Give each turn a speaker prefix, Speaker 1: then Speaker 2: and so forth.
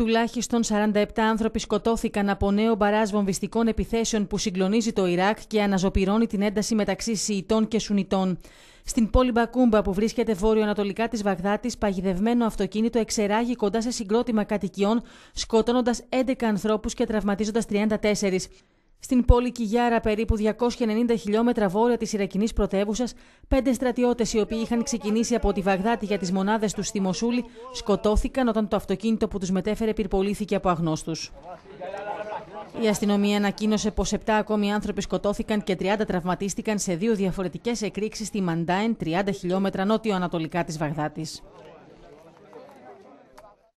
Speaker 1: Τουλάχιστον 47 άνθρωποι σκοτώθηκαν από νέο μπαράζ βομβιστικών επιθέσεων που συγκλονίζει το Ιράκ και αναζωπυρώνει την ένταση μεταξύ Σιητών και Σουνιτών. Στην πόλη Μπακούμπα, που βρίσκεται βόρειο-ανατολικά της Βαγδάτης, παγιδευμένο αυτοκίνητο εξεράγει κοντά σε συγκρότημα κατοικιών, σκοτώνοντας 11 ανθρώπους και τραυματίζοντας 34. Στην πόλη Κιγιάρα, περίπου 290 χιλιόμετρα βόρεια της Ιρακινής πρωτεύουσας, πέντε στρατιώτες, οι οποίοι είχαν ξεκινήσει από τη Βαγδάτη για τις μονάδες τους στη Μοσούλη, σκοτώθηκαν όταν το αυτοκίνητο που τους μετέφερε πυρπολήθηκε από αγνώστους. Η αστυνομία ανακοίνωσε πως 7 ακόμη άνθρωποι σκοτώθηκαν και 30 τραυματίστηκαν σε δύο διαφορετικές εκρήξεις στη Μαντάεν, 30 χιλιόμετρα νότιο-ανατολικά της Βαγδάτης.